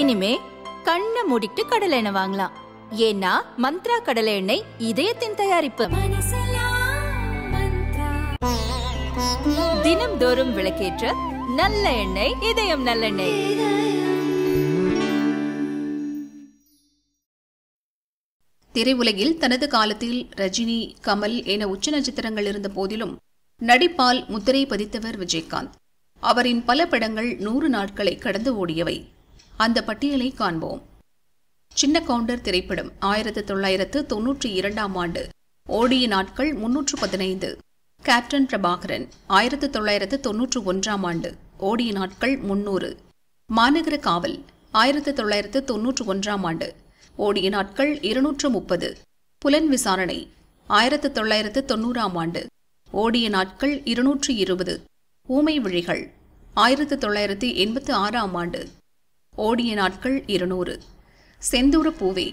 இனிமே கண்ணை மூடிட்டு கடலை எண்ணெய் வாங்கலாம் ஏன்னா மந்த்ரா கடலை எண்ணெய் இதயத்தின் தயாரிப்பு தோறும் விளக்கேற்ற நல்ல எண்ணெய் இதயம் நல்லெண்ணெய் திரையுலகில் தனது காலத்தில் ரஜினி கமல் என உச்ச நட்சத்திரங்கள் இருந்த போதிலும் நடிப்பால் முத்திரை பதித்தவர் விஜயகாந்த் அவரின் பல படங்கள் நூறு நாட்களை கடந்து ஓடியவை அந்த பட்டியலை காண்போம் சின்ன கவுண்டர் திரைப்படம் ஆயிரத்தி தொள்ளாயிரத்து தொன்னூற்றி இரண்டாம் ஆண்டு ஓடிய நாட்கள் முன்னூற்று பதினைந்து கேப்டன் பிரபாகரன் ஆயிரத்தி தொள்ளாயிரத்து தொன்னூற்று ஒன்றாம் ஆண்டு ஓடிய நாட்கள் முன்னூறு மாநகர காவல் ஆயிரத்தி தொள்ளாயிரத்து தொன்னூற்று ஒன்றாம் ஆண்டு ஓடிய நாட்கள் இருநூற்று முப்பது புலன் விசாரணை ஆயிரத்தி தொள்ளாயிரத்து தொண்ணூறாம் ஆண்டு ஓடிய நாட்கள் இருநூற்று இருபது ஊமை விழிகள் ஆயிரத்தி தொள்ளாயிரத்தி எண்பத்தி ஆறாம் ஆண்டு ஓடிய நாட்கள் இருநூறு செந்தூர பூவே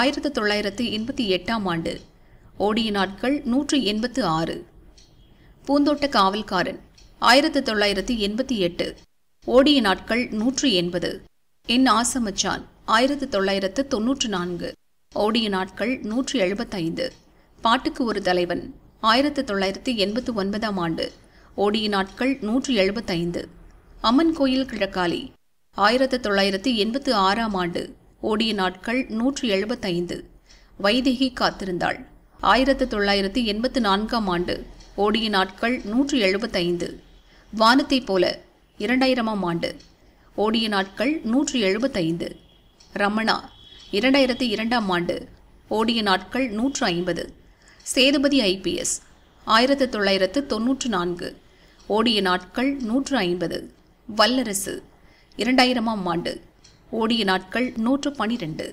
ஆயிரத்து தொள்ளாயிரத்து எண்பத்தி எட்டாம் ஆண்டு ஓடிய நாட்கள் நூற்று எண்பத்து ஆறு பூந்தோட்ட காவல்காரன் ஆயிரத்து தொள்ளாயிரத்து எண்பத்தி எட்டு ஓடிய நாட்கள் நூற்று எண்பது என் ஆசமச்சான் ஆயிரத்து தொள்ளாயிரத்து தொன்னூற்று நான்கு ஓடிய நாட்கள் நூற்று எழுபத்தைந்து பாட்டுக்கு ஒரு தலைவன் ஆயிரத்து தொள்ளாயிரத்து எண்பத்து ஒன்பதாம் ஆண்டு ஓடிய நாட்கள் நூற்று எழுபத்தைந்து அம்மன் கோயில் கிழக்காலி ஆயிரத்தி தொள்ளாயிரத்தி எண்பத்து ஆறாம் ஆண்டு ஓடிய நாட்கள் நூற்றி எழுபத்தைந்து வைதிகி காத்திருந்தாள் ஆயிரத்தி தொள்ளாயிரத்தி எண்பத்து நான்காம் ஆண்டு ஓடிய நாட்கள் நூற்றி எழுபத்தைந்து வானத்தைப் போல இரண்டாயிரமாம் ஆண்டு ஓடிய நாட்கள் நூற்றி எழுபத்தைந்து ரமணா இரண்டாயிரத்தி இரண்டாம் ஆண்டு ஓடிய நாட்கள் நூற்று ஐம்பது சேதுபதி ஐபிஎஸ் ஆயிரத்தி தொள்ளாயிரத்து தொன்னூற்று நான்கு ஓடிய நாட்கள் நூற்று ஐம்பது வல்லரசு இரண்டாயிரமாம் ஆண்டு ஓடிய நாட்கள் நூற்று பனிரெண்டு